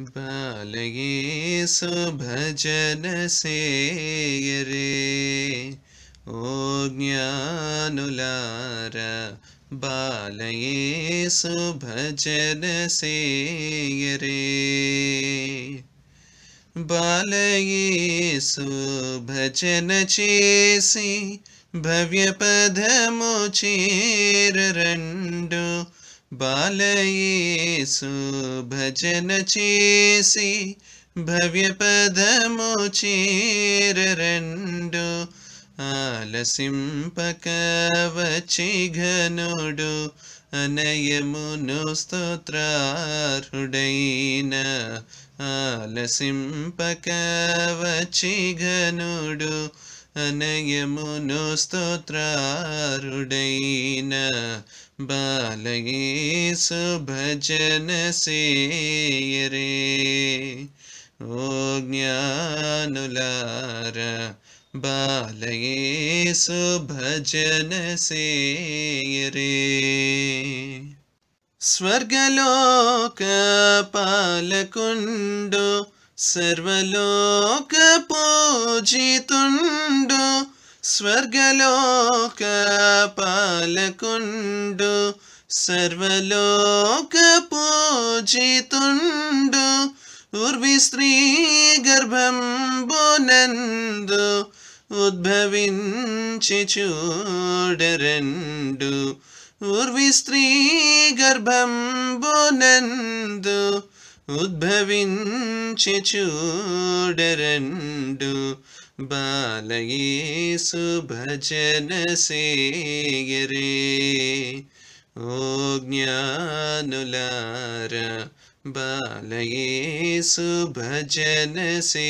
बालये सुभजन से रे ज्ञानुलार बालये भजन से रे बालये सुभजन चिसि బాలయేసు భజన చేసి భవ్య పదము చేరండు ఆలసింపక వచ్చి ఘనుడు అనయమును స్తోత్రార్హుడైన ఆలసింపక వచ్చి ఘనుడు अनयमुनो स्तोत्राडन बाली सेयरे ओज्ञानुलार ज्ञानुलार बाले सुभजनसे रे स्वर्गलोकपालकुण्डु సర్వలోక పూజితుండు స్వర్గలోక పాలకుండు సర్వలోక పూజితుండు ఉర్వి స్త్రీ బోనందు ఉద్భవించి చూడరెండు ఉర్వి స్త్రీ బోనందు उद्भवञ्चि चूडरण्डु बालये सुभजन सेयरे ज्ञाननुलार बालये सुभजन से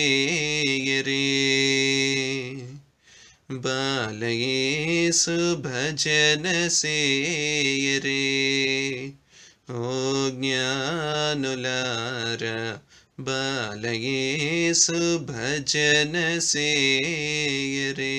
बालये सुभजन ज्ञानुलार बालये सुभजनसेय रे